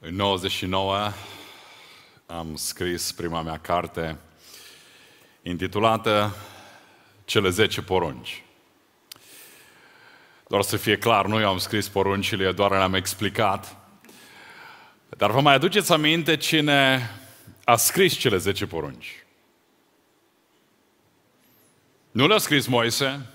În 99 am scris prima mea carte intitulată Cele 10 porunci. Doar să fie clar, nu eu am scris poruncile, doar le-am explicat. Dar vă mai aduceți aminte cine a scris cele 10 porunci? Nu le-a scris Moise,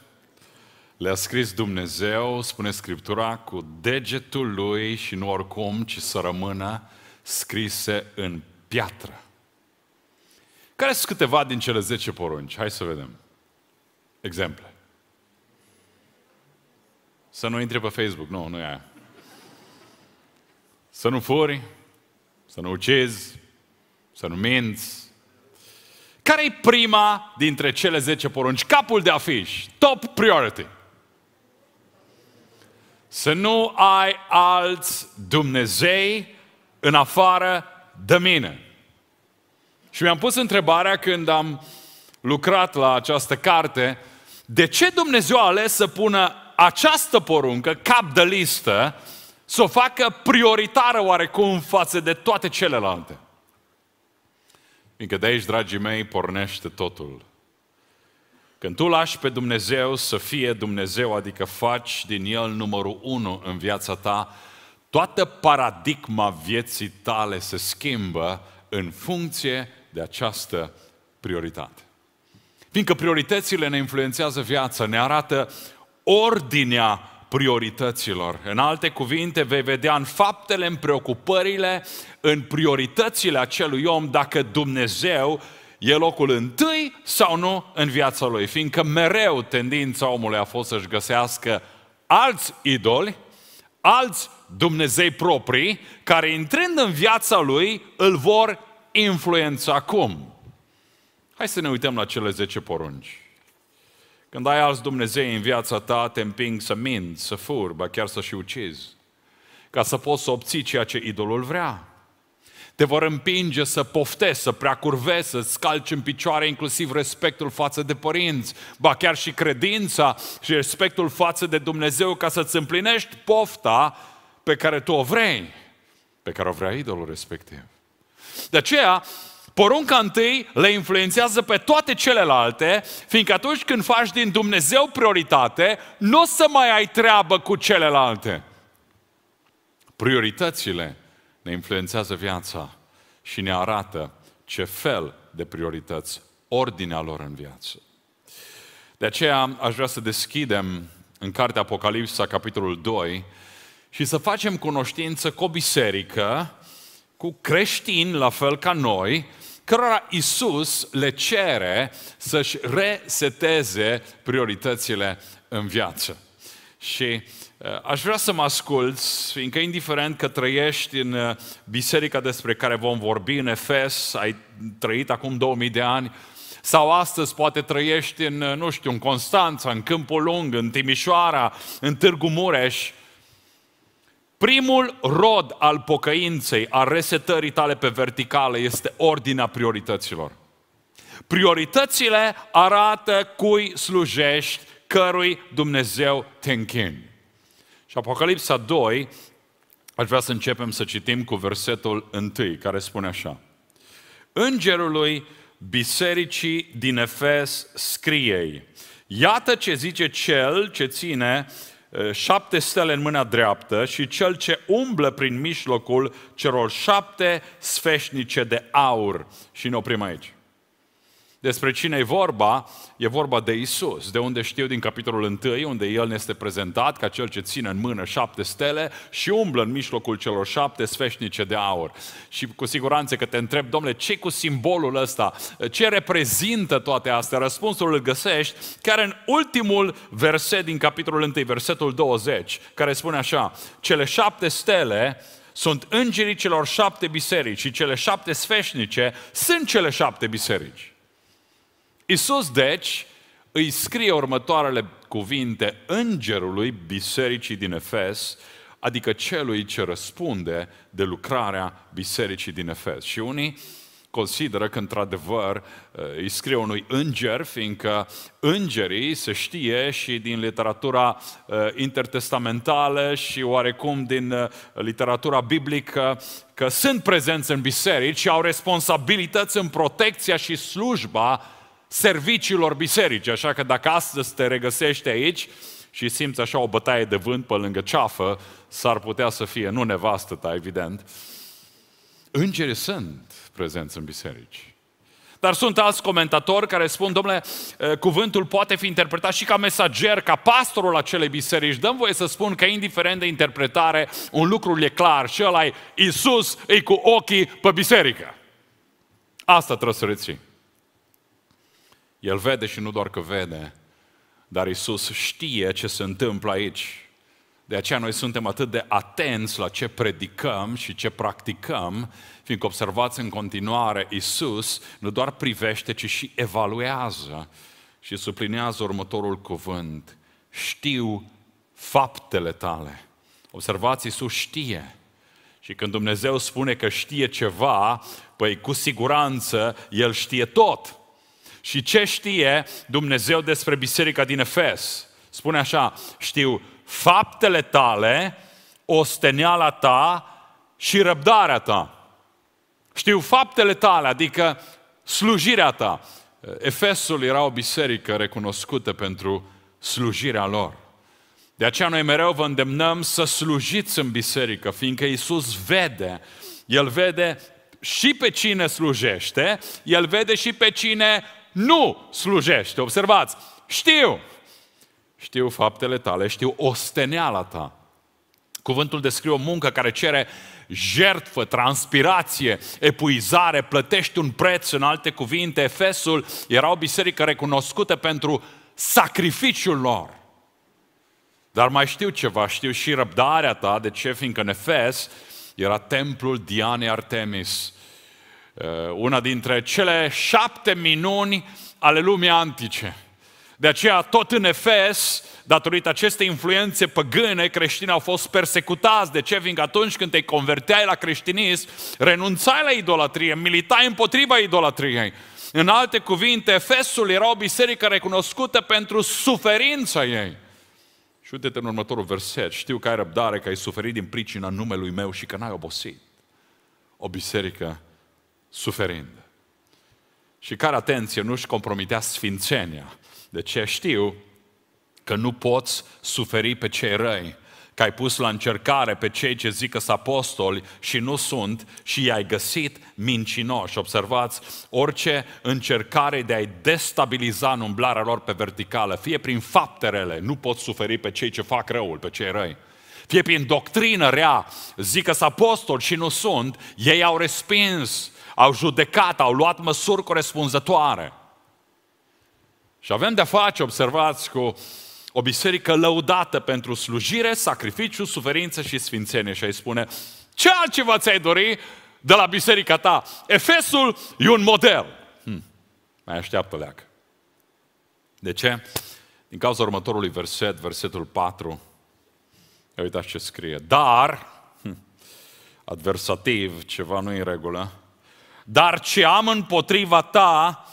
le-a scris Dumnezeu, spune Scriptura, cu degetul lui și nu oricum, ci să rămână scrise în piatră. Care sunt câteva din cele 10 porunci? Hai să vedem. Exemple. Să nu intri pe Facebook, nu, nu e aia. Să nu furi, să nu ucizi, să nu minți. Care e prima dintre cele 10 porunci? Capul de afiș, top priority. Să nu ai alți Dumnezei în afară de mine. Și mi-am pus întrebarea când am lucrat la această carte, de ce Dumnezeu a ales să pună această poruncă, cap de listă, să o facă prioritară oarecum față de toate celelalte? Fiindcă de aici, dragii mei, pornește totul. Când tu lași pe Dumnezeu să fie Dumnezeu, adică faci din El numărul unu în viața ta, toată paradigma vieții tale se schimbă în funcție de această prioritate. Fiindcă prioritățile ne influențează viața, ne arată ordinea priorităților. În alte cuvinte, vei vedea în faptele, în preocupările, în prioritățile acelui om dacă Dumnezeu e locul întâi sau nu în viața lui. Fiindcă mereu tendința omului a fost să-și găsească alți idoli, alți Dumnezei proprii, care intrând în viața lui, îl vor influența cum? Hai să ne uităm la cele 10 porunci. Când ai alți Dumnezei în viața ta, te împing să minți, să furi, ba chiar să și ucizi, ca să poți să obții ceea ce idolul vrea. Te vor împinge să poftezi, să preacurvezi, să scalci în picioare inclusiv respectul față de părinți, ba chiar și credința și respectul față de Dumnezeu ca să-ți împlinești pofta pe care tu o vrei, pe care o vrea idolul respectiv. De aceea, Porunca întâi le influențează pe toate celelalte, fiindcă atunci când faci din Dumnezeu prioritate, nu o să mai ai treabă cu celelalte. Prioritățile ne influențează viața și ne arată ce fel de priorități, ordinea lor în viață. De aceea aș vrea să deschidem în cartea Apocalipsa, capitolul 2, și să facem cunoștință cu o biserică, cu creștini la fel ca noi, cărora Isus le cere să-și reseteze prioritățile în viață. Și Uh, aș vrea să mă asculți, fiindcă indiferent că trăiești în uh, biserica despre care vom vorbi în Efes, ai trăit acum 2000 de ani, sau astăzi poate trăiești în, uh, nu știu, în Constanța, în Câmpul Lung, în Timișoara, în Târgu Mureș, primul rod al pocăinței, al resetării tale pe verticală, este ordinea priorităților. Prioritățile arată cui slujești, cărui Dumnezeu te închini. Și Apocalipsa 2, aș vrea să începem să citim cu versetul 1, care spune așa. Îngerului bisericii din Efes scriei. Iată ce zice cel ce ține eh, șapte stele în mâna dreaptă și cel ce umblă prin mijlocul celor șapte sfeșnice de aur. Și ne oprim aici. Despre cine e vorba? E vorba de Isus, de unde știu din capitolul 1, unde El ne este prezentat ca cel ce ține în mână șapte stele și umblă în mijlocul celor șapte sfeșnice de aur. Și cu siguranță că te întreb, domnule, ce cu simbolul ăsta? Ce reprezintă toate astea? Răspunsul îl găsești chiar în ultimul verset din capitolul 1, versetul 20, care spune așa, cele șapte stele sunt îngerii celor șapte biserici și cele șapte sfeșnice sunt cele șapte biserici. Isus, deci, îi scrie următoarele cuvinte îngerului bisericii din Efes, adică celui ce răspunde de lucrarea bisericii din Efes. Și unii consideră că într-adevăr eh, îi scrie unui înger, fiindcă îngerii se știe și din literatura eh, intertestamentală și oarecum din eh, literatura biblică că sunt prezenți în biserici și au responsabilități în protecția și slujba serviciilor biserici, Așa că dacă astăzi te regăsești aici și simți așa o bătaie de vânt pe lângă ceafă, s-ar putea să fie, nu nevastă ta, evident. Îngerii sunt prezenți în biserici. Dar sunt alți comentatori care spun, domnule, eh, cuvântul poate fi interpretat și ca mesager, ca pastorul acelei biserici. Dăm voie să spun că, indiferent de interpretare, un lucru e clar și ăla e Iisus e cu ochii pe biserică. Asta trebuie să reții. El vede și nu doar că vede, dar Isus știe ce se întâmplă aici. De aceea noi suntem atât de atenți la ce predicăm și ce practicăm, fiindcă observați în continuare, Isus nu doar privește, ci și evaluează și suplinează următorul cuvânt. Știu faptele tale. Observați, Isus știe. Și când Dumnezeu spune că știe ceva, păi cu siguranță El știe tot. Și ce știe Dumnezeu despre biserica din Efes? Spune așa, știu faptele tale, osteneala ta și răbdarea ta. Știu faptele tale, adică slujirea ta. Efesul era o biserică recunoscută pentru slujirea lor. De aceea noi mereu vă îndemnăm să slujiți în biserică, fiindcă Isus vede, El vede și pe cine slujește, El vede și pe cine nu slujește. Observați, știu, știu faptele tale, știu osteneala ta. Cuvântul descrie o muncă care cere jertfă, transpirație, epuizare, plătești un preț, în alte cuvinte, Efesul era o biserică recunoscută pentru sacrificiul lor. Dar mai știu ceva, știu și răbdarea ta, de ce? Fiindcă în Efes era templul Dianei Artemis, Eh, una dintre cele șapte minuni ale lumii antice. De aceea, tot în Efes, datorită acestei influențe păgâne, creștinii au fost persecutați. De ce? Fiindcă atunci când te converteai la creștinism, renunțai la idolatrie, militai împotriva idolatriei. În alte cuvinte, Efesul era o biserică recunoscută pentru suferința ei. Și uite-te în următorul verset. Știu că ai răbdare, că ai suferit din pricina numelui meu și că n-ai obosit. O biserică suferind. Și care, atenție, nu-și compromitea sfințenia. De ce știu că nu poți suferi pe cei răi, că ai pus la încercare pe cei ce zic că sunt apostoli și nu sunt și i-ai găsit mincinoși. Observați, orice încercare de a-i destabiliza în umblarea lor pe verticală, fie prin fapte rele, nu poți suferi pe cei ce fac răul, pe cei răi, fie prin doctrină rea, zic că sunt apostoli și nu sunt, ei au respins au judecat, au luat măsuri corespunzătoare. Și avem de-a face, observați, cu o biserică lăudată pentru slujire, sacrificiu, suferință și sfințenie. Și ai spune, ce altceva ți-ai dori de la biserica ta? Efesul e un model. Hm. Mai așteaptă leac. De ce? Din cauza următorului verset, versetul 4. uitați ce scrie. Dar, hm, adversativ, ceva nu e în regulă, dar ce am împotriva ta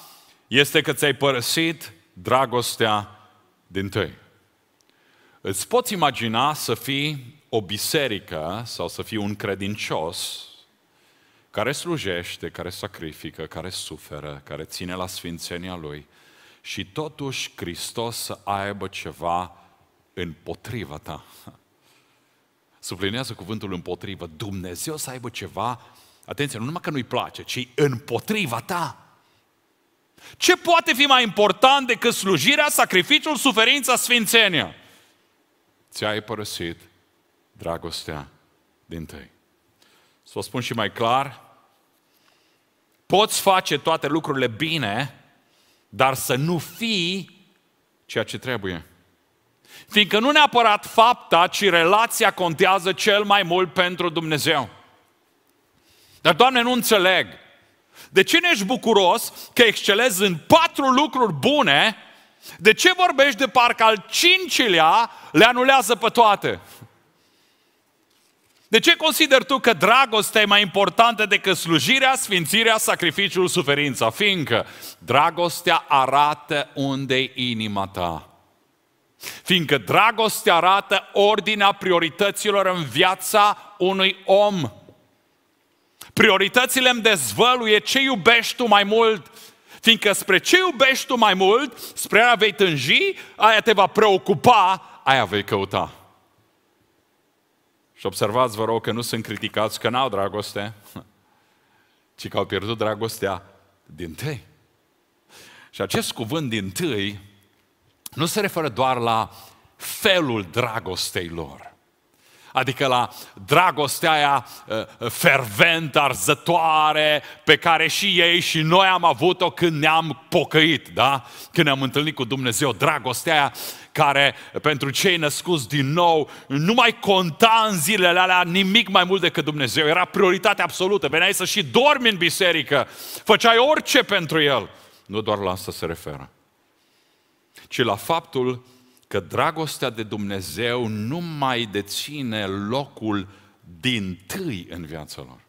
este că ți-ai părăsit dragostea din tăi. Îți poți imagina să fii o biserică sau să fii un credincios care slujește, care sacrifică, care suferă, care ține la sfințenia Lui și totuși Hristos să aibă ceva împotriva ta. Sublinează cuvântul împotrivă. Dumnezeu să aibă ceva atenție, nu numai că nu-i place, ci împotriva ta. Ce poate fi mai important decât slujirea, sacrificiul, suferința, sfințenia? Ți-ai părăsit dragostea din tăi. Să o spun și mai clar, poți face toate lucrurile bine, dar să nu fii ceea ce trebuie. Fiindcă nu neapărat fapta, ci relația contează cel mai mult pentru Dumnezeu. Dar, Doamne, nu înțeleg. De ce nu ești bucuros că excelezi în patru lucruri bune? De ce vorbești de parcă al cincilea le anulează pe toate? De ce consideri tu că dragostea e mai importantă decât slujirea, sfințirea, sacrificiul, suferința? Fiindcă dragostea arată unde e inima ta. Fiindcă dragostea arată ordinea priorităților în viața unui om. Prioritățile îmi dezvăluie ce iubești tu mai mult, fiindcă spre ce iubești tu mai mult, spre aia vei tânji, aia te va preocupa, aia vei căuta. Și observați, vă rog, că nu sunt criticați că n-au dragoste, ci că au pierdut dragostea din tâi. Și acest cuvânt din tâi nu se referă doar la felul dragostei lor, adică la dragostea aia ă, ă, fervent, arzătoare, pe care și ei și noi am avut-o când ne-am pocăit, da? Când ne-am întâlnit cu Dumnezeu, dragostea aia care pentru cei născuți din nou nu mai conta în zilele alea nimic mai mult decât Dumnezeu. Era prioritate absolută. Veneai să și dormi în biserică. Făceai orice pentru El. Nu doar la asta se referă, ci la faptul că dragostea de Dumnezeu nu mai deține locul din tâi în viața lor.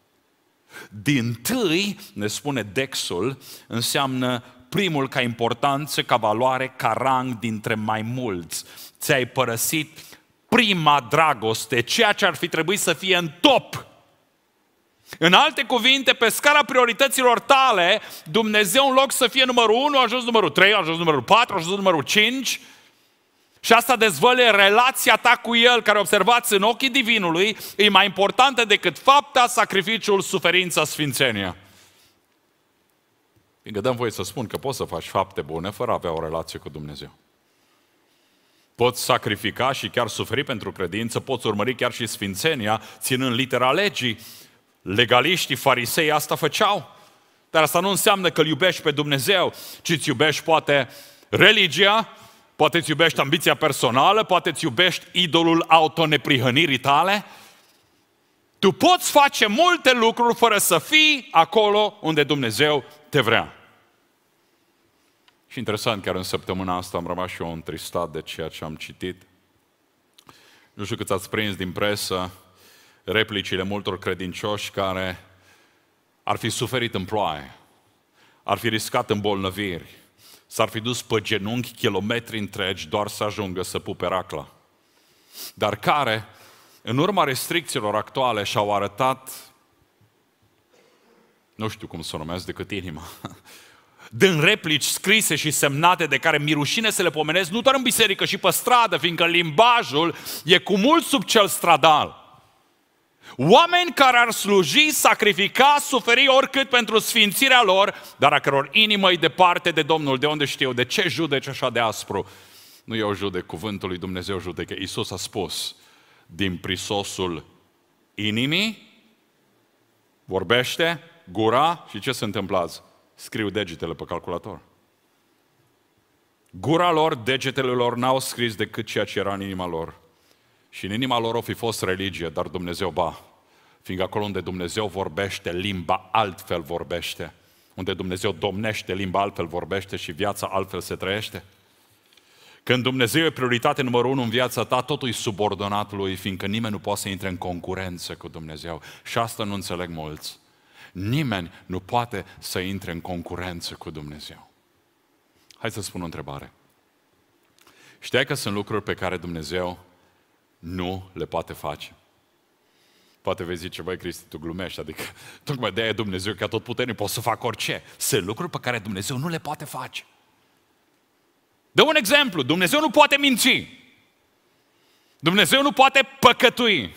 Din tâi, ne spune Dexul, înseamnă primul ca importanță, ca valoare, ca rang dintre mai mulți. Ți-ai părăsit prima dragoste, ceea ce ar fi trebuit să fie în top. În alte cuvinte, pe scara priorităților tale, Dumnezeu în loc să fie numărul 1, a ajuns numărul 3, a ajuns numărul 4, a ajuns numărul 5, și asta dezvăluie relația ta cu El, care observați în ochii Divinului, e mai importantă decât fapta, sacrificiul, suferința, sfințenia. Fiindcă dăm voie să spun că poți să faci fapte bune fără a avea o relație cu Dumnezeu. Poți sacrifica și chiar suferi pentru credință, poți urmări chiar și sfințenia, ținând litera legii. Legaliștii, farisei asta făceau. Dar asta nu înseamnă că îl iubești pe Dumnezeu, ci îți iubești poate religia, Poate îți iubești ambiția personală, poate îți iubești idolul autoneprihănirii tale. Tu poți face multe lucruri fără să fii acolo unde Dumnezeu te vrea. Și interesant, chiar în săptămâna asta am rămas și eu întristat de ceea ce am citit. Nu știu cât ați prins din presă replicile multor credincioși care ar fi suferit în ploaie, ar fi riscat în bolnăviri, S-ar fi dus pe genunchi kilometri întregi doar să ajungă să pupe racla. Dar care, în urma restricțiilor actuale, și-au arătat, nu știu cum să o numesc decât inima, din replici scrise și semnate de care mi rușine să le pomenesc, nu doar în biserică, și pe stradă, fiindcă limbajul e cu mult sub cel stradal. Oameni care ar sluji, sacrifica, suferi oricât pentru sfințirea lor, dar a căror inimă e departe de Domnul. De unde știu? De ce judeci așa de aspru? Nu eu judec, cuvântul lui Dumnezeu judecă. Iisus a spus, din prisosul inimii, vorbește, gura și ce se întâmplă azi? Scriu degetele pe calculator. Gura lor, degetele lor n-au scris decât ceea ce era în inima lor. Și în inima lor o fi fost religie, dar Dumnezeu, ba, fiindcă acolo unde Dumnezeu vorbește, limba altfel vorbește. Unde Dumnezeu domnește, limba altfel vorbește și viața altfel se trăiește. Când Dumnezeu e prioritate numărul unu în viața ta, totul e subordonat lui, fiindcă nimeni nu poate să intre în concurență cu Dumnezeu. Și asta nu înțeleg mulți. Nimeni nu poate să intre în concurență cu Dumnezeu. Hai să spun o întrebare. Știai că sunt lucruri pe care Dumnezeu nu le poate face. Poate vei zice, băi Cristi, tu glumești, adică tocmai de-aia Dumnezeu, că tot puternic, poate să facă orice. Sunt lucruri pe care Dumnezeu nu le poate face. Dă un exemplu, Dumnezeu nu poate minți. Dumnezeu nu poate păcătui.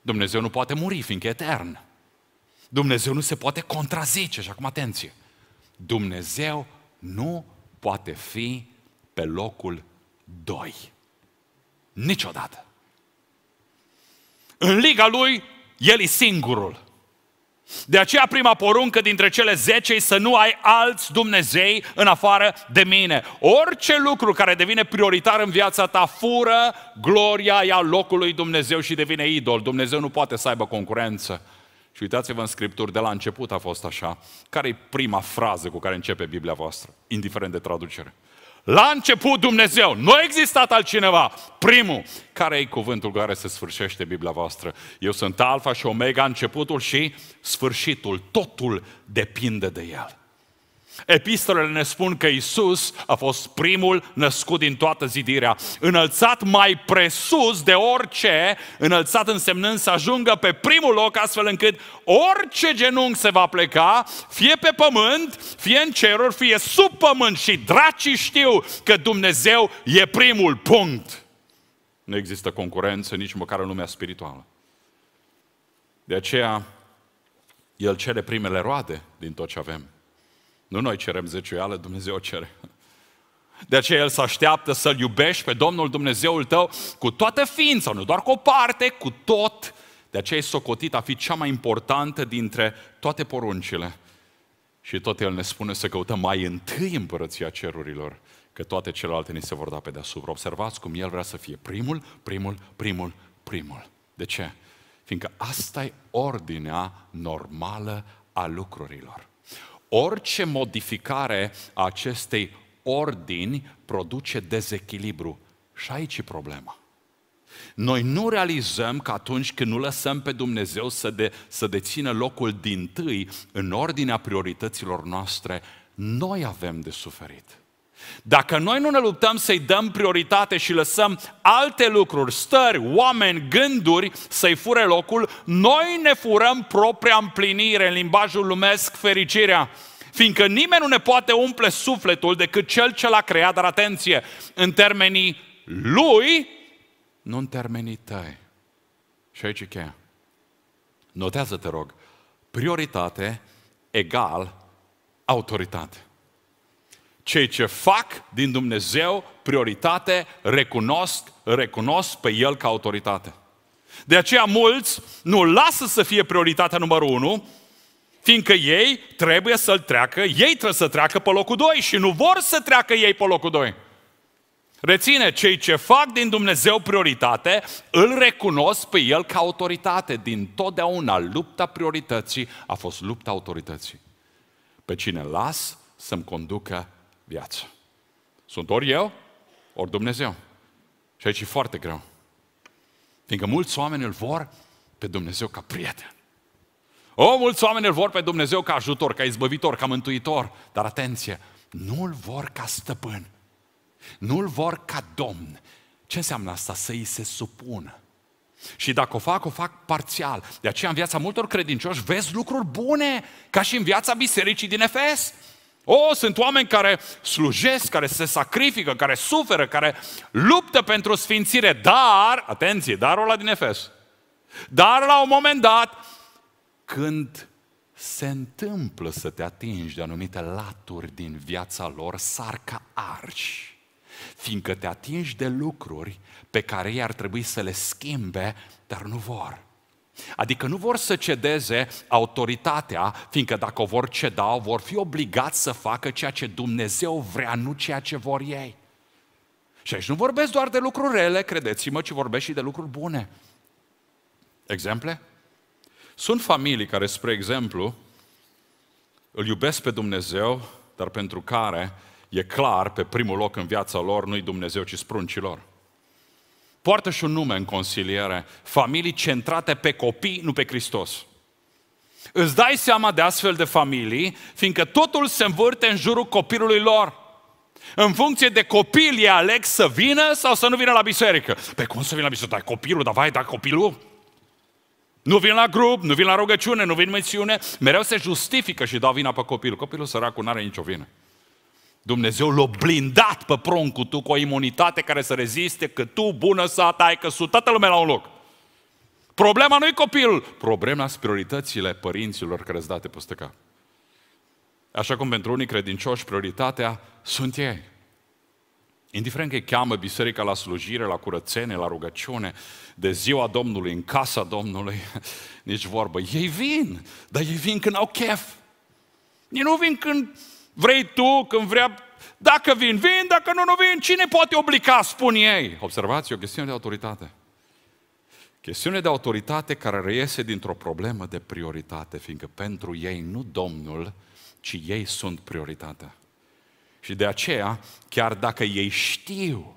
Dumnezeu nu poate muri, fiindcă e etern. Dumnezeu nu se poate contrazice, și acum atenție. Dumnezeu nu poate fi pe locul doi. Niciodată. În liga lui, el e singurul. De aceea prima poruncă dintre cele zece să nu ai alți Dumnezei în afară de mine. Orice lucru care devine prioritar în viața ta fură gloria ia locului Dumnezeu și devine idol. Dumnezeu nu poate să aibă concurență. Și uitați-vă în Scripturi, de la început a fost așa. Care e prima frază cu care începe Biblia voastră, indiferent de traducere? La început Dumnezeu. Nu a existat altcineva. Primul. Care e cuvântul care se sfârșește Biblia voastră? Eu sunt alfa și omega, începutul și sfârșitul. Totul depinde de el. Epistolele ne spun că Isus a fost primul născut din toată zidirea, înălțat mai presus de orice, înălțat însemnând să ajungă pe primul loc astfel încât orice genunchi se va pleca, fie pe pământ, fie în ceruri, fie sub pământ și dracii știu că Dumnezeu e primul punct. Nu există concurență nici măcar în lumea spirituală. De aceea, El cere primele roade din tot ce avem. Nu noi cerem zeciuială, Dumnezeu o cere. De aceea El se așteaptă să-L iubești pe Domnul Dumnezeul tău cu toată ființa, nu doar cu o parte, cu tot. De aceea e socotit a fi cea mai importantă dintre toate poruncile. Și tot El ne spune să căutăm mai întâi împărăția cerurilor, că toate celelalte ni se vor da pe deasupra. Observați cum El vrea să fie primul, primul, primul, primul. De ce? Fiindcă asta e ordinea normală a lucrurilor. Orice modificare a acestei ordini produce dezechilibru. Și aici e problema. Noi nu realizăm că atunci când nu lăsăm pe Dumnezeu să, de, să dețină locul din tâi în ordinea priorităților noastre, noi avem de suferit. Dacă noi nu ne luptăm să-i dăm prioritate și lăsăm alte lucruri, stări, oameni, gânduri să-i fure locul, noi ne furăm propria împlinire, în limbajul lumesc, fericirea. Fiindcă nimeni nu ne poate umple sufletul decât cel ce l-a creat, dar atenție, în termenii lui, nu în termenii tăi. Și aici e cheia. Notează, te rog, prioritate egal autoritate cei ce fac din Dumnezeu prioritate, recunosc, recunosc pe El ca autoritate. De aceea mulți nu lasă să fie prioritatea numărul unu, fiindcă ei trebuie să-l treacă, ei trebuie să treacă pe locul doi și nu vor să treacă ei pe locul doi. Reține, cei ce fac din Dumnezeu prioritate, îl recunosc pe El ca autoritate. Din totdeauna, lupta priorității a fost lupta autorității. Pe cine las să-mi conducă viață. Sunt ori eu, ori Dumnezeu. Și aici e foarte greu. Fiindcă mulți oameni îl vor pe Dumnezeu ca prieten. O, mulți oameni îl vor pe Dumnezeu ca ajutor, ca izbăvitor, ca mântuitor. Dar atenție, nu îl vor ca stăpân. nu îl vor ca domn. Ce înseamnă asta? Să îi se supună. Și dacă o fac, o fac parțial. De aceea în viața multor credincioși vezi lucruri bune, ca și în viața bisericii din Efes. O, sunt oameni care slujesc, care se sacrifică, care suferă, care luptă pentru sfințire, dar, atenție, darul la din Efes, dar la un moment dat, când se întâmplă să te atingi de anumite laturi din viața lor, sar ca arși, fiindcă te atingi de lucruri pe care ei ar trebui să le schimbe, dar nu vor. Adică nu vor să cedeze autoritatea, fiindcă dacă o vor ceda, vor fi obligați să facă ceea ce Dumnezeu vrea, nu ceea ce vor ei. Și aici nu vorbesc doar de lucruri rele, credeți-mă, ci vorbesc și de lucruri bune. Exemple? Sunt familii care, spre exemplu, îl iubesc pe Dumnezeu, dar pentru care e clar, pe primul loc în viața lor, nu-i Dumnezeu, ci spruncilor. Poartă și un nume în consiliere. Familii centrate pe copii, nu pe Hristos. Îți dai seama de astfel de familii, fiindcă totul se învârte în jurul copilului lor. În funcție de copil, e aleg să vină sau să nu vină la biserică. Pe cum să vină la biserică? Dar copilul, dar vai, da copilul? Nu vin la grup, nu vin la rugăciune, nu vin misiune. Mereu se justifică și dau vina pe copil. Copilul săracul nu are nicio vină. Dumnezeu l-a blindat pe pruncul tu cu o imunitate care să reziste, că tu, bună să ai că sunt toată lumea la un loc. Problema nu-i copilul, problema sunt prioritățile părinților care îți date peste cap. Așa cum pentru unii credincioși prioritatea sunt ei. Indiferent că îi cheamă biserica la slujire, la curățenie, la rugăciune, de ziua Domnului, în casa Domnului, nici vorbă. Ei vin, dar ei vin când au chef. Ei nu vin când Vrei tu când vrea... Dacă vin, vin, dacă nu, nu vin. Cine poate obliga, spun ei. Observați, e o chestiune de autoritate. Chestiune de autoritate care reiese dintr-o problemă de prioritate, fiindcă pentru ei nu Domnul, ci ei sunt prioritatea. Și de aceea, chiar dacă ei știu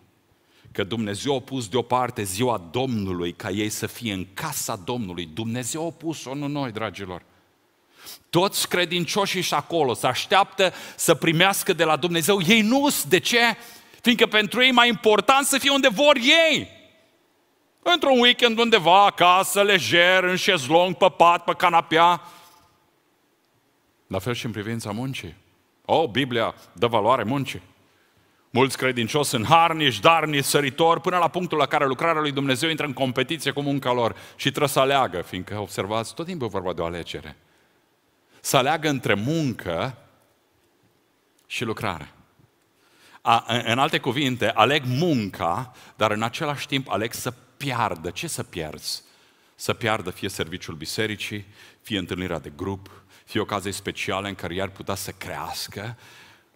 că Dumnezeu a pus deoparte ziua Domnului ca ei să fie în casa Domnului, Dumnezeu a pus-o, nu noi, dragilor. Toți credincioșii și acolo se așteaptă să primească de la Dumnezeu. Ei nu De ce? Fiindcă pentru ei mai important să fie unde vor ei. Într-un weekend undeva, acasă, lejer, în șezlong, pe pat, pe canapea. La fel și în privința muncii. Oh, Biblia dă valoare muncii. Mulți credincioși sunt harnici, darnici, săritori, până la punctul la care lucrarea lui Dumnezeu intră în competiție cu munca lor și trebuie să aleagă, fiindcă, observați, tot timpul e vorba de o alegere să aleagă între muncă și lucrare. A, în alte cuvinte, aleg munca, dar în același timp aleg să piardă. Ce să pierzi? Să piardă fie serviciul bisericii, fie întâlnirea de grup, fie ocazie specială în care i-ar putea să crească,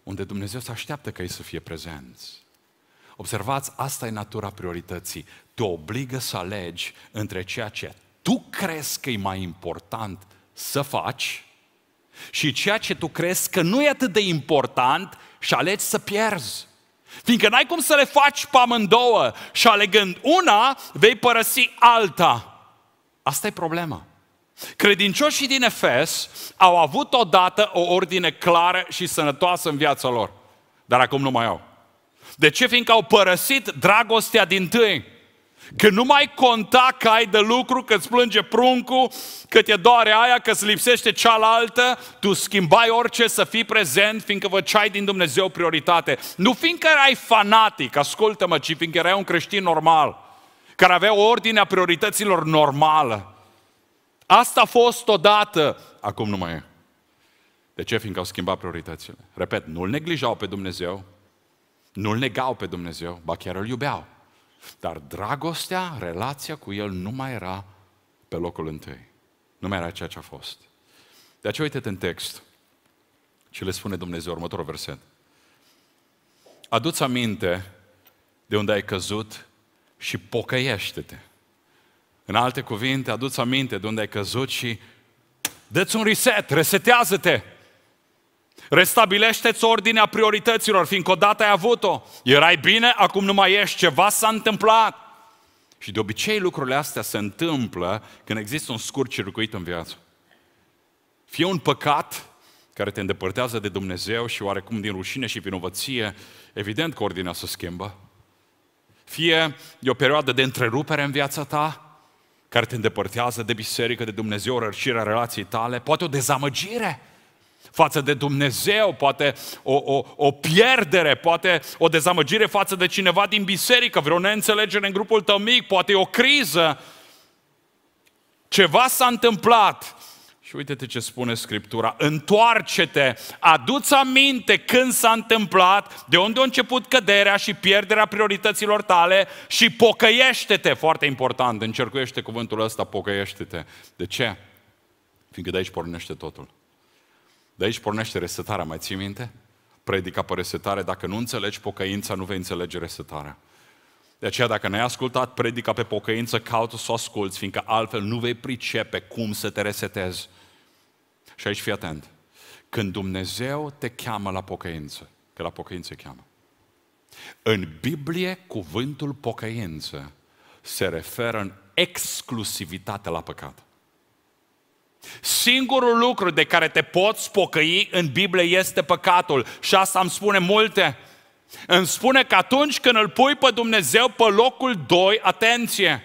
unde Dumnezeu se așteaptă ca ei să fie prezenți. Observați, asta e natura priorității. Te obligă să alegi între ceea ce tu crezi că e mai important să faci și ceea ce tu crezi că nu e atât de important și alegi să pierzi. Fiindcă n-ai cum să le faci pe amândouă și alegând una, vei părăsi alta. Asta e problema. Credincioșii din Efes au avut odată o ordine clară și sănătoasă în viața lor. Dar acum nu mai au. De ce? Fiindcă au părăsit dragostea din tâi. Că nu mai conta că ai de lucru, că îți plânge pruncul, că te doare aia, că îți lipsește cealaltă, tu schimbai orice să fii prezent, fiindcă vă ceai din Dumnezeu prioritate. Nu fiindcă erai fanatic, ascultă-mă, ci fiindcă erai un creștin normal, care avea ordinea ordine a priorităților normală. Asta a fost odată, acum nu mai e. De ce? Fiindcă au schimbat prioritățile. Repet, nu-L neglijau pe Dumnezeu, nu-L negau pe Dumnezeu, ba chiar îl iubeau. Dar dragostea, relația cu el nu mai era pe locul întâi. Nu mai era ceea ce a fost. De aceea uite în text ce le spune Dumnezeu următorul verset. Aduți aminte de unde ai căzut și pocăiește-te. În alte cuvinte, aduți aminte de unde ai căzut și dă-ți un reset, resetează-te. Restabilește-ți ordinea priorităților, fiindcă odată ai avut-o. Erai bine, acum nu mai ești, ceva s-a întâmplat. Și de obicei lucrurile astea se întâmplă când există un scurt circuit în viață. Fie un păcat care te îndepărtează de Dumnezeu și oarecum din rușine și vinovăție, evident că ordinea se schimbă. Fie e o perioadă de întrerupere în viața ta, care te îndepărtează de biserică, de Dumnezeu, rășirea relației tale, poate o dezamăgire față de Dumnezeu, poate o, o, o pierdere, poate o dezamăgire față de cineva din biserică, vreo neînțelegere în grupul tău mic, poate o criză. Ceva s-a întâmplat și uite-te ce spune Scriptura. Întoarce-te, adu-ți aminte când s-a întâmplat, de unde a început căderea și pierderea priorităților tale și pocăiește-te. Foarte important, încercuiește cuvântul ăsta, pocăiește-te. De ce? Fiindcă de aici pornește totul. De aici pornește resetarea, mai ții minte? Predica pe resetare, dacă nu înțelegi pocăința, nu vei înțelege resetarea. De aceea, dacă n-ai ascultat predica pe pocăință, caută să o asculți, fiindcă altfel nu vei pricepe cum să te resetezi. Și aici fii atent. Când Dumnezeu te cheamă la pocăință, că la pocăință cheamă, în Biblie, cuvântul pocăință se referă în exclusivitate la păcat. Singurul lucru de care te poți pocăi în Biblie este păcatul. Și asta îmi spune multe. Îmi spune că atunci când îl pui pe Dumnezeu pe locul 2, atenție,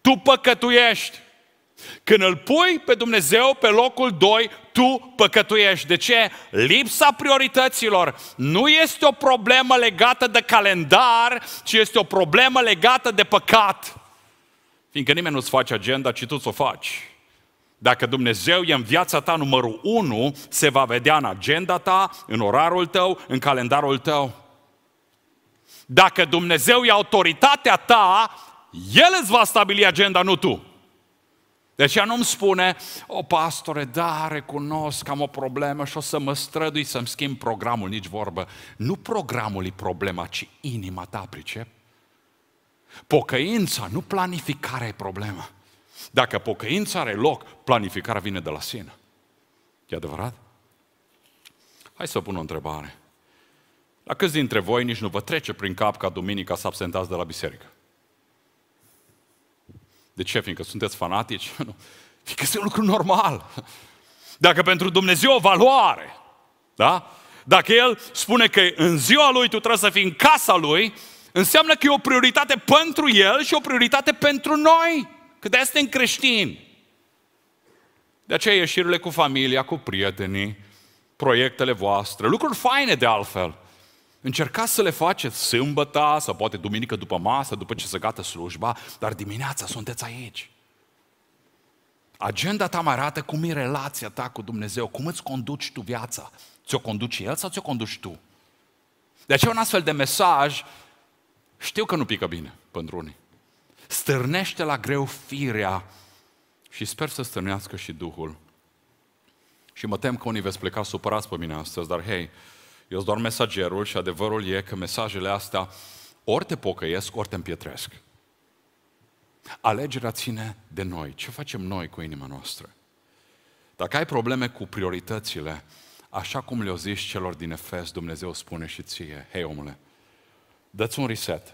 tu păcătuiești. Când îl pui pe Dumnezeu pe locul 2, tu păcătuiești. De ce? Lipsa priorităților nu este o problemă legată de calendar, ci este o problemă legată de păcat. Fiindcă nimeni nu-ți face agenda, ci tu ți-o faci. Dacă Dumnezeu e în viața ta numărul unu, se va vedea în agenda ta, în orarul tău, în calendarul tău. Dacă Dumnezeu e autoritatea ta, El îți va stabili agenda, nu tu. Deci ea nu-mi spune, o pastore, da, recunosc că am o problemă și o să mă strădui să-mi schimb programul, nici vorbă. Nu programul e problema, ci inima ta, pricep. Pocăința, nu planificarea e problema. Dacă pocăința are loc, planificarea vine de la sine. E adevărat? Hai să pun o întrebare. La câți dintre voi nici nu vă trece prin cap ca duminica să absentați de la biserică? De ce? Fiindcă sunteți fanatici? Nu. Fiindcă este un lucru normal. Dacă pentru Dumnezeu o valoare, da? Dacă El spune că în ziua Lui tu trebuie să fii în casa Lui, înseamnă că e o prioritate pentru El și o prioritate pentru noi. Că de suntem creștini. De aceea ieșirile cu familia, cu prietenii, proiectele voastre, lucruri faine de altfel. Încercați să le faceți sâmbătă sau poate duminică după masă, după ce se gata slujba, dar dimineața sunteți aici. Agenda ta mai arată cum e relația ta cu Dumnezeu, cum îți conduci tu viața. Ți-o conduci El sau ți-o conduci tu? De aceea un astfel de mesaj știu că nu pică bine pentru unii stârnește la greu firea și sper să stârnească și Duhul. Și mă tem că unii veți pleca supărați pe mine astăzi, dar hei, eu sunt doar mesagerul și adevărul e că mesajele astea ori te pocăiesc, ori te împietresc. Alegerea ține de noi. Ce facem noi cu inima noastră? Dacă ai probleme cu prioritățile, așa cum le-o zici celor din Efes, Dumnezeu spune și ție, hei omule, dă-ți un reset,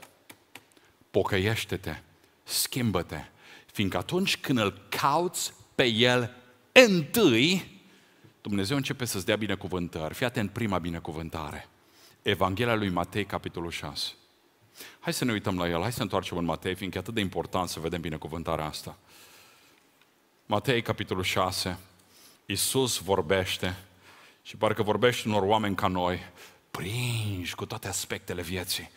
pocăiește-te, schimbă-te. Fiindcă atunci când îl cauți pe el întâi, Dumnezeu începe să-ți dea binecuvântări. Fii atent prima binecuvântare. Evanghelia lui Matei, capitolul 6. Hai să ne uităm la el, hai să întoarcem în Matei, fiindcă e atât de important să vedem binecuvântarea asta. Matei, capitolul 6, Iisus vorbește și parcă vorbește unor oameni ca noi, prinși cu toate aspectele vieții.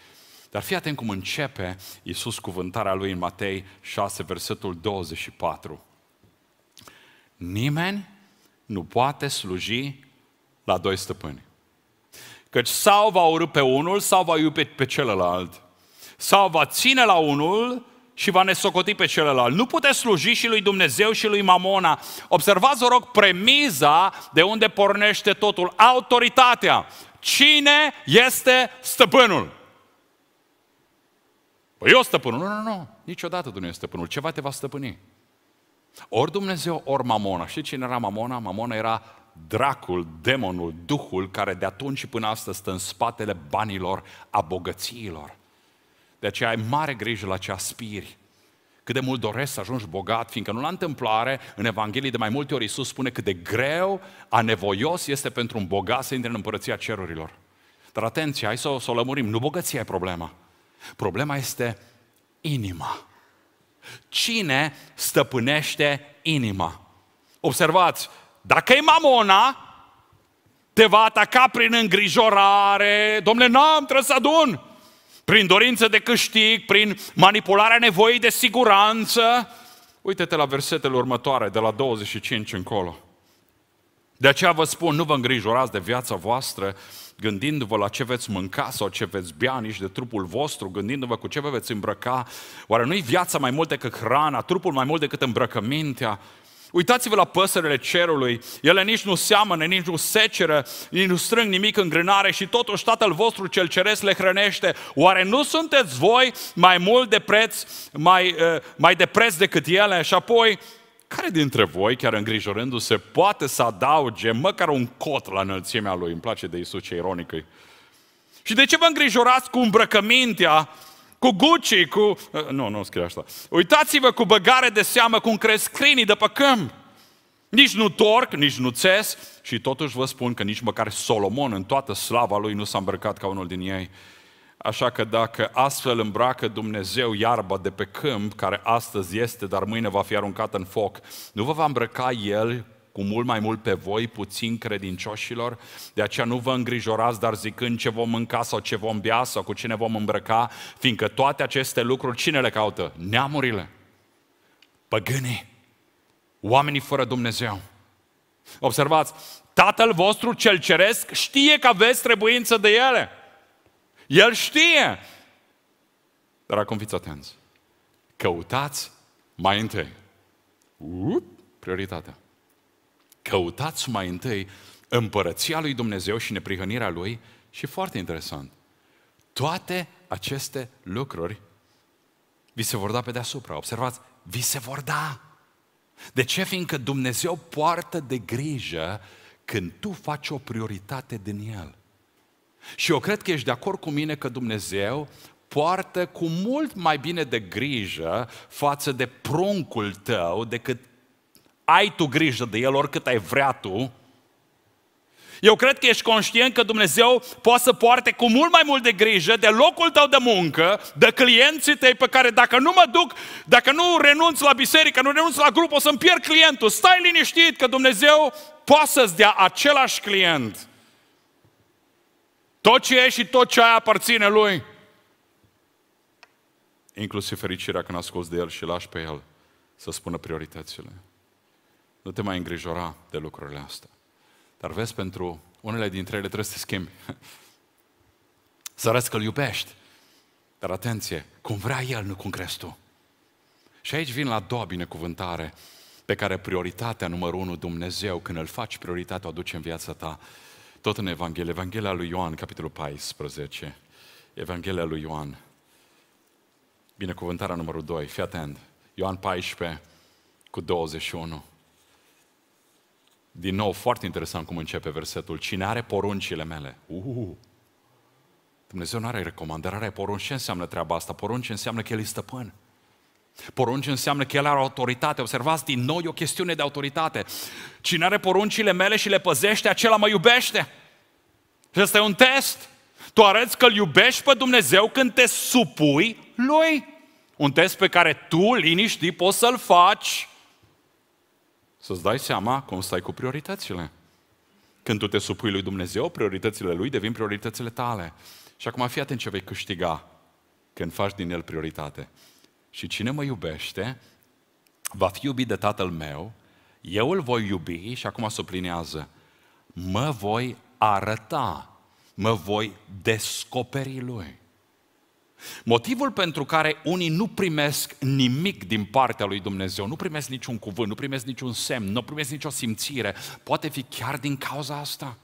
Dar fii atent cum începe Iisus cuvântarea lui în Matei 6, versetul 24. Nimeni nu poate sluji la doi stăpâni. Căci sau va urâ pe unul, sau va iubi pe celălalt. Sau va ține la unul și va nesocoti pe celălalt. Nu puteți sluji și lui Dumnezeu și lui Mamona. Observați, vă rog, premiza de unde pornește totul. Autoritatea. Cine este stăpânul? Păi eu stăpânul. Nu, nu, nu. Niciodată Dumnezeu e stăpânul. Ceva te va stăpâni. Ori Dumnezeu, ori Mamona. Știi cine era Mamona? Mamona era dracul, demonul, duhul care de atunci până astăzi stă în spatele banilor, a bogățiilor. De aceea ai mare grijă la ce aspiri. Cât de mult doresc să ajungi bogat, fiindcă nu la întâmplare, în Evanghelie de mai multe ori Iisus spune cât de greu, anevoios este pentru un bogat să intre în împărăția cerurilor. Dar atenție, hai să o, să o lămurim, nu bogăția e problema. Problema este inima. Cine stăpânește inima? Observați, dacă e mamona, te va ataca prin îngrijorare, domnule, n-am, trebuie să adun, prin dorință de câștig, prin manipularea nevoii de siguranță. Uite-te la versetele următoare, de la 25 încolo. De aceea vă spun, nu vă îngrijorați de viața voastră, gândindu-vă la ce veți mânca sau ce veți bea, nici de trupul vostru, gândindu-vă cu ce vă veți îmbrăca. Oare nu-i viața mai mult decât hrana, trupul mai mult decât îmbrăcămintea? Uitați-vă la păsările cerului, ele nici nu seamănă, nici nu seceră, nici nu strâng nimic în grânare și totuși Tatăl vostru cel ceresc le hrănește. Oare nu sunteți voi mai mult de preț, mai, eh, mai de preț decât ele? Și apoi care dintre voi, chiar îngrijorându-se, poate să adauge măcar un cot la înălțimea lui? Îmi place de Isus ce ironic e. Și de ce vă îngrijorați cu îmbrăcămintea, cu Gucci, cu... Eh, nu, nu scrie asta. Uitați-vă cu băgare de seamă cum cresc crinii de pe câmp. Nici nu torc, nici nu țes și totuși vă spun că nici măcar Solomon în toată slava lui nu s-a îmbrăcat ca unul din ei. Așa că dacă astfel îmbracă Dumnezeu iarba de pe câmp, care astăzi este, dar mâine va fi aruncată în foc, nu vă va îmbrăca El cu mult mai mult pe voi, puțin credincioșilor, de aceea nu vă îngrijorați, dar zicând ce vom mânca sau ce vom bea sau cu cine vom îmbrăca, fiindcă toate aceste lucruri cine le caută? Neamurile, păgânii, oamenii fără Dumnezeu. Observați, Tatăl vostru cel ceresc știe că aveți trebuință de ele. El știe. Dar acum fiți atenți. Căutați mai întâi. Uup, prioritatea. Căutați mai întâi împărăția lui Dumnezeu și neprihănirea lui și foarte interesant. Toate aceste lucruri vi se vor da pe deasupra. Observați, vi se vor da. De ce? Fiindcă Dumnezeu poartă de grijă când tu faci o prioritate din El. Și eu cred că ești de acord cu mine că Dumnezeu poartă cu mult mai bine de grijă față de pruncul tău decât ai tu grijă de el oricât ai vrea tu. Eu cred că ești conștient că Dumnezeu poate să poarte cu mult mai mult de grijă de locul tău de muncă, de clienții tăi pe care dacă nu mă duc, dacă nu renunț la biserică, nu renunț la grup, o să-mi pierd clientul. Stai liniștit că Dumnezeu poate să-ți dea același client tot ce e și tot ce ai aparține lui. Inclusiv fericirea când ascult de el și lași pe el să spună prioritățile. Nu te mai îngrijora de lucrurile astea. Dar vezi, pentru unele dintre ele trebuie să te schimbi. Să arăți că îl iubești. Dar atenție, cum vrea el, nu cum crezi tu. Și aici vin la a doua binecuvântare pe care prioritatea numărul unu, Dumnezeu, când îl faci prioritate, o aduce în viața ta tot în Evanghelie, Evanghelia lui Ioan, capitolul 14. Evanghelia lui Ioan. Binecuvântarea numărul 2, fii atent. Ioan 14 cu 21. Din nou, foarte interesant cum începe versetul. Cine are poruncile mele? Uhuhu. Dumnezeu nu are recomandare, are porunci. Ce înseamnă treaba asta? Porunci înseamnă că El e stăpân. Porunci înseamnă că el are autoritate. Observați, din nou e o chestiune de autoritate. Cine are poruncile mele și le păzește, acela mă iubește. Și ăsta e un test. Tu arăți că îl iubești pe Dumnezeu când te supui lui. Un test pe care tu, liniști, poți să-l faci. Să-ți dai seama cum stai cu prioritățile. Când tu te supui lui Dumnezeu, prioritățile lui devin prioritățile tale. Și acum fii atent ce vei câștiga când faci din el prioritate. Și cine mă iubește, va fi iubit de tatăl meu, eu îl voi iubi și acum sublinează, mă voi arăta, mă voi descoperi lui. Motivul pentru care unii nu primesc nimic din partea lui Dumnezeu, nu primesc niciun cuvânt, nu primesc niciun semn, nu primesc nicio simțire, poate fi chiar din cauza asta.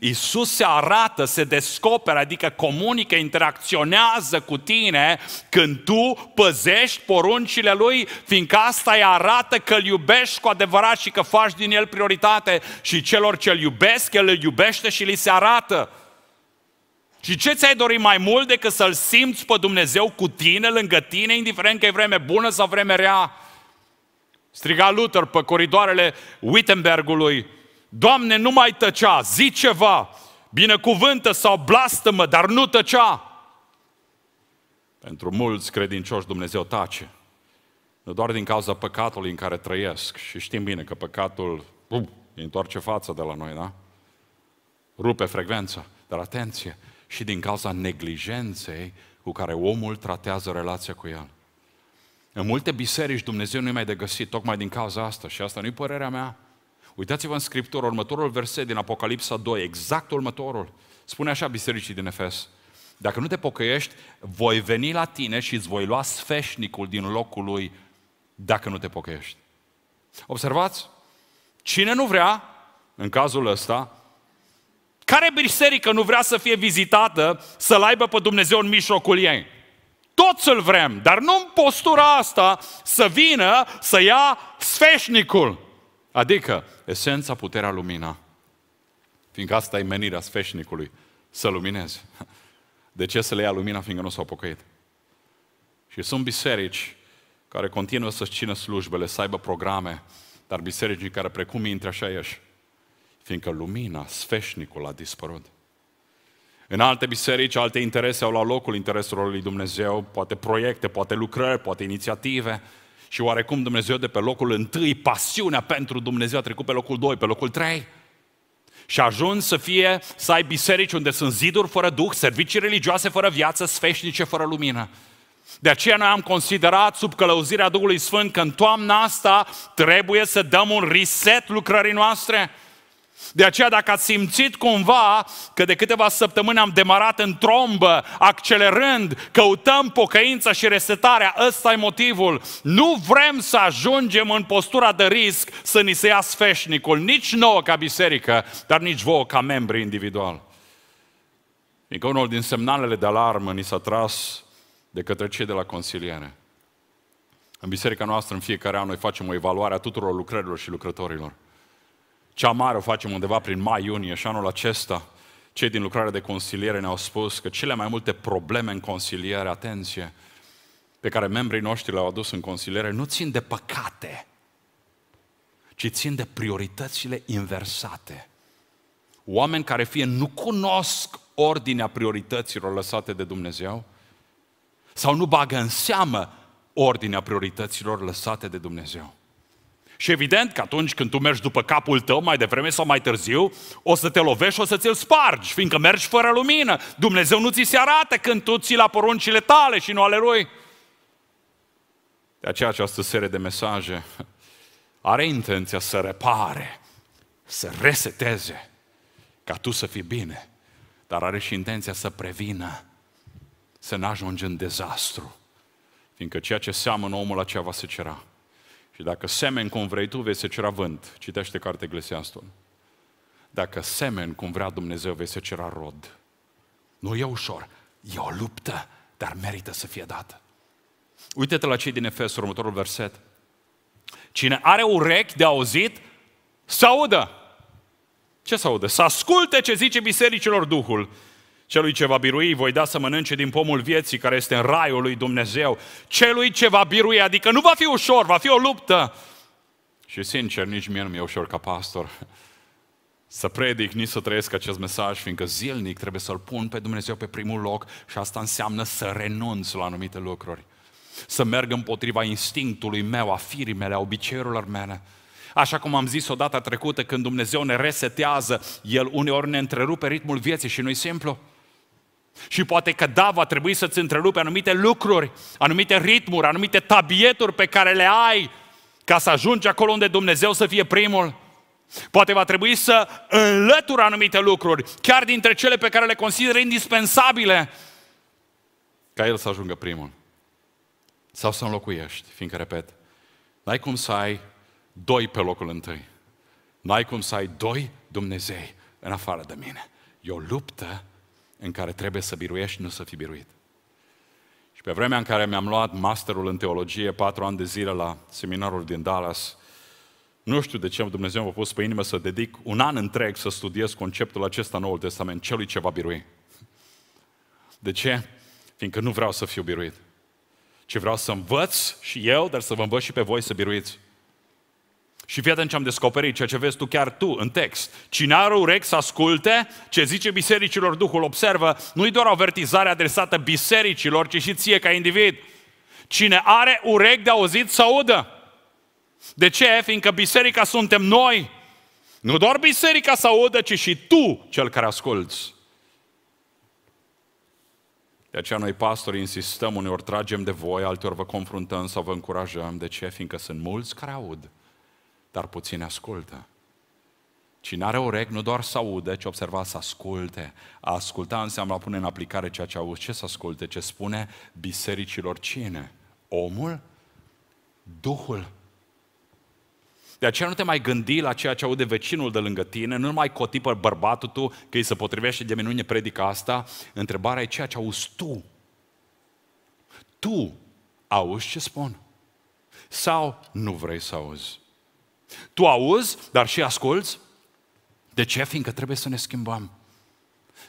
Isus se arată, se descoperă, adică comunică, interacționează cu tine când tu păzești poruncile Lui, fiindcă asta îi arată că îl iubești cu adevărat și că faci din el prioritate și celor ce îl iubesc, el îl iubește și li se arată. Și ce ți-ai dori mai mult decât să-L simți pe Dumnezeu cu tine, lângă tine, indiferent că e vreme bună sau vreme rea? Striga Luther pe coridoarele Wittenbergului, Doamne, nu mai tăcea, zi ceva, binecuvântă sau blastămă, dar nu tăcea. Pentru mulți credincioși Dumnezeu tace. Nu doar din cauza păcatului în care trăiesc. Și știm bine că păcatul îi întoarce fața de la noi, da? Rupe frecvența. Dar atenție, și din cauza neglijenței cu care omul tratează relația cu el. În multe biserici Dumnezeu nu-i mai de găsit, tocmai din cauza asta. Și asta nu-i părerea mea. Uitați-vă în Scriptură, următorul verset din Apocalipsa 2, exact următorul. Spune așa bisericii din Efes. Dacă nu te pocăiești, voi veni la tine și îți voi lua sfeșnicul din locul lui dacă nu te pocăiești. Observați? Cine nu vrea, în cazul ăsta, care biserică nu vrea să fie vizitată, să-L aibă pe Dumnezeu în mijlocul ei? Toți îl vrem, dar nu în postura asta să vină să ia sfeșnicul. Adică, esența, puterea, lumina. Fiindcă asta e menirea sfeșnicului, să lumineze. De ce să le ia lumina, fiindcă nu s-au pocăit? Și sunt biserici care continuă să-și țină slujbele, să aibă programe, dar bisericii care precum intră așa ieși. Fiindcă lumina, sfeșnicul a dispărut. În alte biserici, alte interese au la locul intereselor lui Dumnezeu, poate proiecte, poate lucrări, poate inițiative, și oarecum Dumnezeu de pe locul întâi, pasiunea pentru Dumnezeu a trecut pe locul 2, pe locul 3. Și a ajuns să fie, să ai biserici unde sunt ziduri fără duh, servicii religioase fără viață, sfeșnice fără lumină. De aceea noi am considerat sub călăuzirea Duhului Sfânt că în toamna asta trebuie să dăm un reset lucrării noastre. De aceea dacă ați simțit cumva că de câteva săptămâni am demarat în trombă, accelerând, căutăm pocăința și resetarea, ăsta e motivul. Nu vrem să ajungem în postura de risc să ni se ia sfeșnicul, nici nouă ca biserică, dar nici vouă ca membri individual. Încă unul din semnalele de alarmă ni s-a tras de către cei de la consiliere. În biserica noastră, în fiecare an, noi facem o evaluare a tuturor lucrărilor și lucrătorilor. Cea mare o facem undeva prin mai-iunie și anul acesta cei din lucrarea de consiliere ne-au spus că cele mai multe probleme în consiliere, atenție, pe care membrii noștri le-au adus în consiliere, nu țin de păcate, ci țin de prioritățile inversate. Oameni care fie nu cunosc ordinea priorităților lăsate de Dumnezeu, sau nu bagă în seamă ordinea priorităților lăsate de Dumnezeu. Și evident că atunci când tu mergi după capul tău, mai devreme sau mai târziu, o să te lovești și o să ți-l spargi, fiindcă mergi fără lumină. Dumnezeu nu ți se arată când tu ții la poruncile tale și nu ale Lui. De aceea această serie de mesaje are intenția să repare, să reseteze, ca tu să fii bine, dar are și intenția să prevină, să n-ajungi în dezastru, fiindcă ceea ce seamănă omul aceea va cera. Și dacă semeni cum vrei tu, vei secera vânt. Citește carte Eclesiastul. Dacă semeni cum vrea Dumnezeu, vei secera rod. Nu e ușor, e o luptă, dar merită să fie dată. Uite-te la cei din Efes, următorul verset. Cine are urechi de auzit, să audă. Ce să audă? Să asculte ce zice bisericilor Duhul. Celui ce va birui, voi da să mănânce din pomul vieții care este în raiul lui Dumnezeu. Celui ce va birui, adică nu va fi ușor, va fi o luptă. Și sincer, nici mie nu mi-e ușor ca pastor să predic, nici să trăiesc acest mesaj, fiindcă zilnic trebuie să-L pun pe Dumnezeu pe primul loc și asta înseamnă să renunț la anumite lucruri. Să merg împotriva instinctului meu, a firii mele, a obiceiurilor mele. Așa cum am zis odată trecută, când Dumnezeu ne resetează, El uneori ne întrerupe ritmul vieții și nu-i simplu. Și poate că da, va trebui să-ți întrerupe anumite lucruri, anumite ritmuri, anumite tabieturi pe care le ai ca să ajungi acolo unde Dumnezeu să fie primul. Poate va trebui să înlături anumite lucruri, chiar dintre cele pe care le consideri indispensabile, ca el să ajungă primul. Sau să înlocuiești, fiindcă, repet, n-ai cum să ai doi pe locul întâi. N-ai cum să ai doi Dumnezei în afară de mine. E o luptă în care trebuie să biruiești, nu să fi biruit. Și pe vremea în care mi-am luat masterul în teologie, patru ani de zile la seminarul din Dallas, nu știu de ce Dumnezeu m-a pus pe inimă să dedic un an întreg să studiez conceptul acesta în Noul Testament, celui ce va birui. De ce? Fiindcă nu vreau să fiu biruit, ci vreau să învăț și eu, dar să vă învăț și pe voi să biruiți. Și fii atent ce am descoperit, ceea ce vezi tu chiar tu în text. Cine are urechi să asculte ce zice bisericilor Duhul observă, nu-i doar o avertizare adresată bisericilor, ci și ție ca individ. Cine are urechi de auzit să audă. De ce? Fiindcă biserica suntem noi. Nu doar biserica să audă, ci și tu, cel care asculți. De aceea noi pastori insistăm, uneori tragem de voi, alteori vă confruntăm sau vă încurajăm. De ce? Fiindcă sunt mulți care aud dar puțin ascultă. Cine are urechi nu doar să audă, ci observa să asculte. A asculta înseamnă a pune în aplicare ceea ce auzi. Ce să asculte? Ce spune bisericilor cine? Omul? Duhul. De aceea nu te mai gândi la ceea ce aude vecinul de lângă tine, nu mai coti pe bărbatul tu că îi se potrivește de minune predica asta. Întrebarea e ceea ce auzi tu. Tu auzi ce spun. Sau nu vrei să auzi. Tu auzi, dar și asculți? De ce? Fiindcă trebuie să ne schimbăm.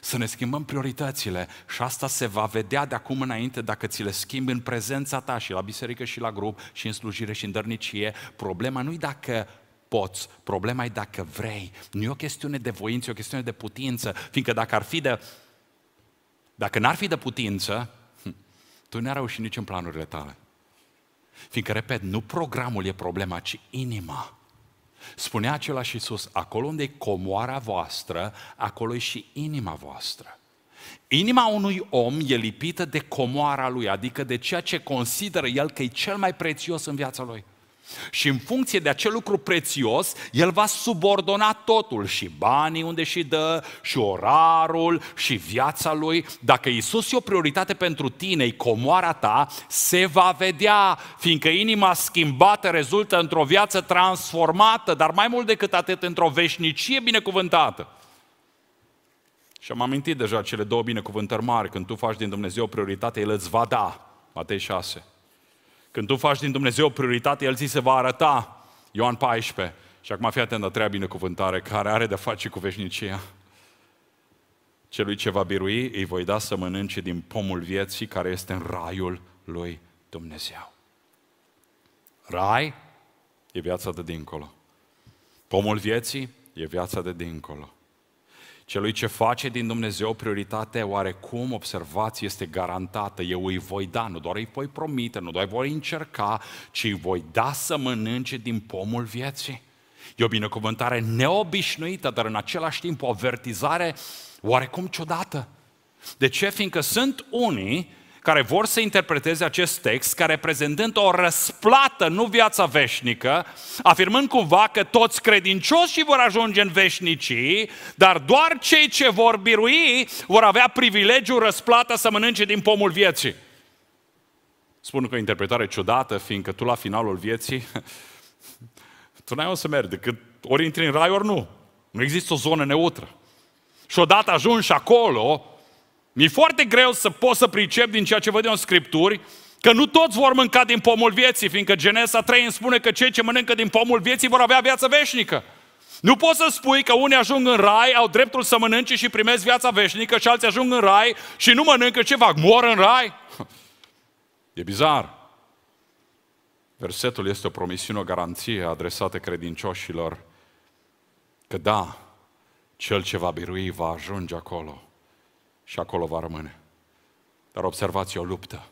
Să ne schimbăm prioritățile și asta se va vedea de acum înainte dacă ți le schimbi în prezența ta și la biserică și la grup și în slujire și în dărnicie. Problema nu e dacă poți, problema e dacă vrei. Nu e o chestiune de voință, e o chestiune de putință, fiindcă dacă ar fi de... Dacă n-ar fi de putință, hm, tu n-ai reușit nici în planurile tale. Fiindcă, repet, nu programul e problema, ci inima. Spunea același Iisus, acolo unde e comoara voastră, acolo e și inima voastră. Inima unui om e lipită de comoara lui, adică de ceea ce consideră el că e cel mai prețios în viața lui. Și în funcție de acel lucru prețios, el va subordona totul, și banii unde și dă, și orarul, și viața lui. Dacă Isus e o prioritate pentru tine, e comoara ta, se va vedea, fiindcă inima schimbată rezultă într-o viață transformată, dar mai mult decât atât, într-o veșnicie binecuvântată. Și am amintit deja cele două binecuvântări mari, când tu faci din Dumnezeu o prioritate, El îți va da. Matei 6. Când tu faci din Dumnezeu o prioritate, El ți se va arăta. Ioan 14. Și acum fii atent la treia binecuvântare care are de face cu veșnicia. Celui ce va birui, îi voi da să mănânce din pomul vieții care este în raiul lui Dumnezeu. Rai e viața de dincolo. Pomul vieții e viața de dincolo. Celui ce face din Dumnezeu prioritate, oarecum, observați, este garantată. Eu îi voi da, nu doar îi voi promite, nu doar îi voi încerca, ci îi voi da să mănânce din pomul vieții. E o binecuvântare neobișnuită, dar în același timp o avertizare oarecum ciudată. De ce? Fiindcă sunt unii care vor să interpreteze acest text, care prezentând o răsplată, nu viața veșnică, afirmând cumva că toți credincioșii vor ajunge în veșnicii, dar doar cei ce vor birui vor avea privilegiul răsplată să mănânce din pomul vieții. Spun că o interpretare ciudată, fiindcă tu la finalul vieții, tu n-ai o să mergi decât ori intri în rai, ori nu. Nu există o zonă neutră. Și odată ajungi acolo, mi-e foarte greu să pot să pricep din ceea ce văd eu în Scripturi, că nu toți vor mânca din pomul vieții, fiindcă Genesa 3 îmi spune că cei ce mănâncă din pomul vieții vor avea viață veșnică. Nu poți să spui că unii ajung în rai, au dreptul să mănânce și primesc viața veșnică și alții ajung în rai și nu mănâncă ce fac, mor în rai. E bizar. Versetul este o promisiune, o garanție adresată credincioșilor că da, cel ce va birui va ajunge acolo și acolo va rămâne. Dar observați, o luptă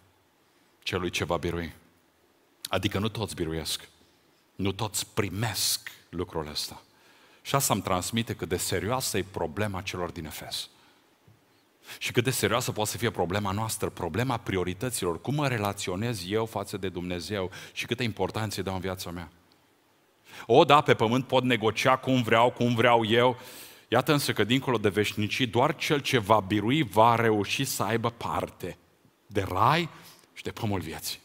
celui ce va birui. Adică nu toți biruiesc, nu toți primesc lucrul ăsta. Și asta îmi transmite cât de serioasă e problema celor din Efes. Și cât de serioasă poate să fie problema noastră, problema priorităților, cum mă relaționez eu față de Dumnezeu și câtă importanță îi dau în viața mea. O, da, pe pământ pot negocia cum vreau, cum vreau eu, Iată însă că dincolo de veșnicii, doar cel ce va birui va reuși să aibă parte de rai și de pomul vieții.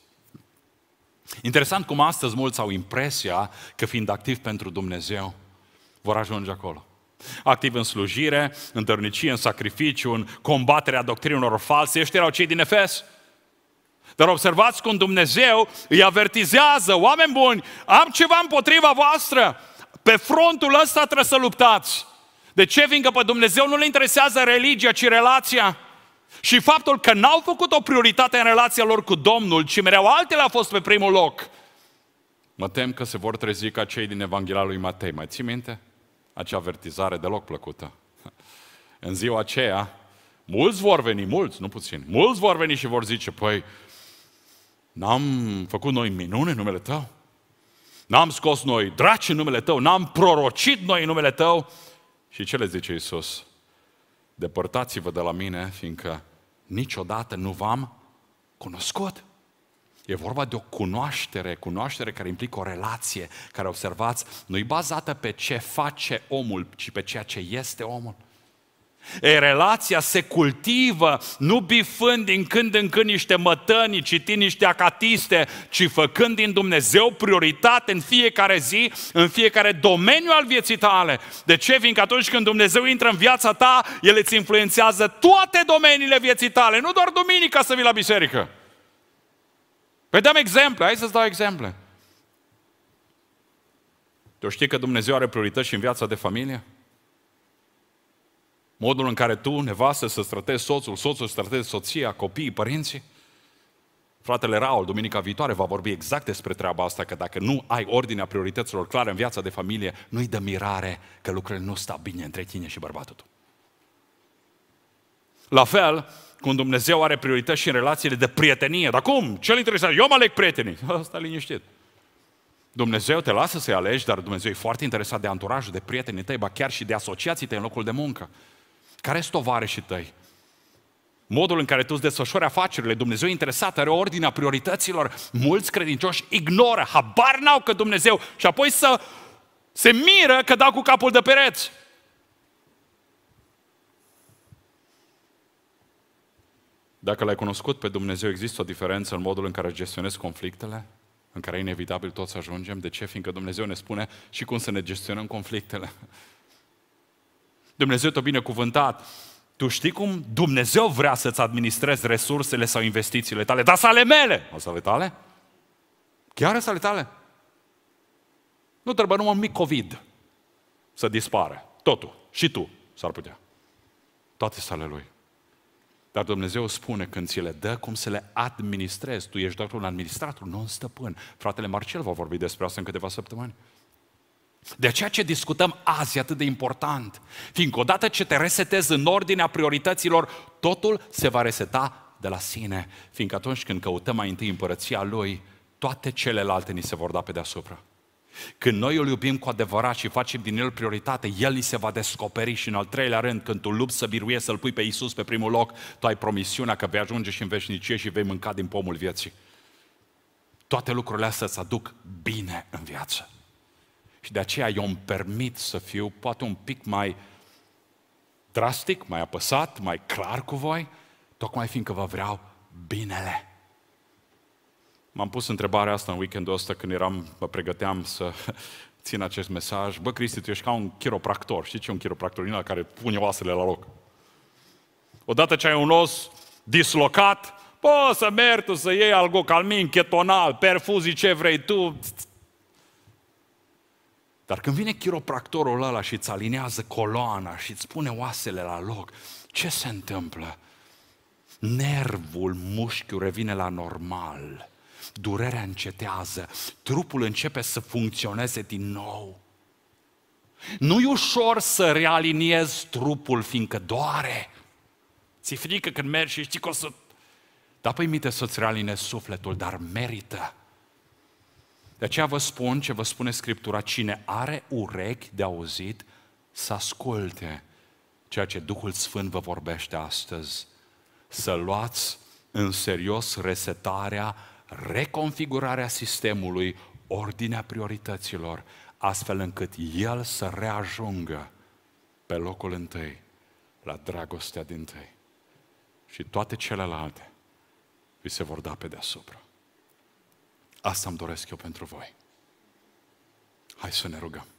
Interesant cum astăzi mulți au impresia că fiind activ pentru Dumnezeu, vor ajunge acolo. Activ în slujire, în dărnicie, în sacrificiu, în combaterea doctrinelor false. Ăștia erau cei din Efes. Dar observați cum Dumnezeu îi avertizează, oameni buni, am ceva împotriva voastră, pe frontul ăsta trebuie să luptați. De ce? că pe Dumnezeu nu le interesează religia, ci relația. Și faptul că n-au făcut o prioritate în relația lor cu Domnul, ci mereu altele au fost pe primul loc. Mă tem că se vor trezi ca cei din Evanghelia lui Matei. Mai ții minte? Acea avertizare deloc plăcută. În ziua aceea, mulți vor veni, mulți, nu puțin, mulți vor veni și vor zice, păi, n-am făcut noi minune în numele Tău? N-am scos noi draci în numele Tău? N-am prorocit noi în numele Tău? Și ce le zice Iisus? Depărtați-vă de la mine, fiindcă niciodată nu v-am cunoscut. E vorba de o cunoaștere, cunoaștere care implică o relație, care observați, nu e bazată pe ce face omul, ci pe ceea ce este omul. E, relația se cultivă, nu bifând din când în când niște mătăni, citind niște acatiste, ci făcând din Dumnezeu prioritate în fiecare zi, în fiecare domeniu al vieții tale. De ce? Fiindcă atunci când Dumnezeu intră în viața ta, El îți influențează toate domeniile vieții tale, nu doar duminica să vii la biserică. Păi dăm exemple, hai să-ți dau exemple. Tu știi că Dumnezeu are priorități și în viața de familie? Modul în care tu, nevastă, să-ți tratezi soțul, soțul să tratezi soția, copiii, părinții. Fratele Raul, duminica viitoare, va vorbi exact despre treaba asta, că dacă nu ai ordinea priorităților clare în viața de familie, nu-i dă mirare că lucrurile nu stau bine între tine și bărbatul tău. La fel, când Dumnezeu are priorități și în relațiile de prietenie. Dar cum? Ce-l interesează? Eu mă aleg prietenii. Asta liniștit. Dumnezeu te lasă să-i alegi, dar Dumnezeu e foarte interesat de anturajul, de prietenii tăi, ba chiar și de asociații tăi în locul de muncă. Care sunt tovarășii tăi? Modul în care tu îți desfășori afacerile, Dumnezeu e interesat, are ordinea priorităților. Mulți credincioși ignoră, habar n-au că Dumnezeu și apoi să se miră că dau cu capul de pereți. Dacă l-ai cunoscut pe Dumnezeu, există o diferență în modul în care gestionezi conflictele? În care inevitabil toți ajungem? De ce? Fiindcă Dumnezeu ne spune și cum să ne gestionăm conflictele. Dumnezeu te-a binecuvântat. Tu știi cum Dumnezeu vrea să-ți administrezi resursele sau investițiile tale, dar să mele! O să tale? Chiar să tale? Nu trebuie numai un mic COVID să dispare. Totul. Și tu s-ar putea. Toate sale lui. Dar Dumnezeu spune când ți le dă, cum să le administrezi. Tu ești doar un administrator, nu un stăpân. Fratele Marcel va vorbi despre asta în câteva săptămâni. De ceea ce discutăm azi e atât de important, fiindcă odată ce te resetezi în ordinea priorităților, totul se va reseta de la sine, fiindcă atunci când căutăm mai întâi împărăția Lui, toate celelalte ni se vor da pe deasupra. Când noi îl iubim cu adevărat și facem din el prioritate, el îi se va descoperi și în al treilea rând, când tu lupți să biruie, să-l pui pe Isus pe primul loc, tu ai promisiunea că vei ajunge și în veșnicie și vei mânca din pomul vieții. Toate lucrurile astea îți aduc bine în viață. Și de aceea eu îmi permit să fiu poate un pic mai drastic, mai apăsat, mai clar cu voi, tocmai fiindcă vă vreau binele. M-am pus întrebarea asta în weekendul ăsta când eram, mă pregăteam să țin acest mesaj. Bă, Cristi, tu ești ca un chiropractor. Știi ce e un chiropractor? Din care pune oasele la loc. Odată ce ai un os dislocat, poți să mergi tu să iei algocalmin, ketonal, perfuzii, ce vrei tu, dar când vine chiropractorul ăla și îți alinează coloana și îți pune oasele la loc, ce se întâmplă? Nervul, mușchiul revine la normal. Durerea încetează, trupul începe să funcționeze din nou. nu e ușor să realiniezi trupul, fiindcă doare. Ți frică când mergi și știi că o să... Dar păi minte să-ți realinezi sufletul, dar merită. De aceea vă spun ce vă spune Scriptura, cine are urechi de auzit, să asculte ceea ce Duhul Sfânt vă vorbește astăzi. Să luați în serios resetarea, reconfigurarea sistemului, ordinea priorităților, astfel încât El să reajungă pe locul întâi, la dragostea din tăi Și toate celelalte vi se vor da pe deasupra. Asta îmi doresc eu pentru voi. Hai să ne rugăm.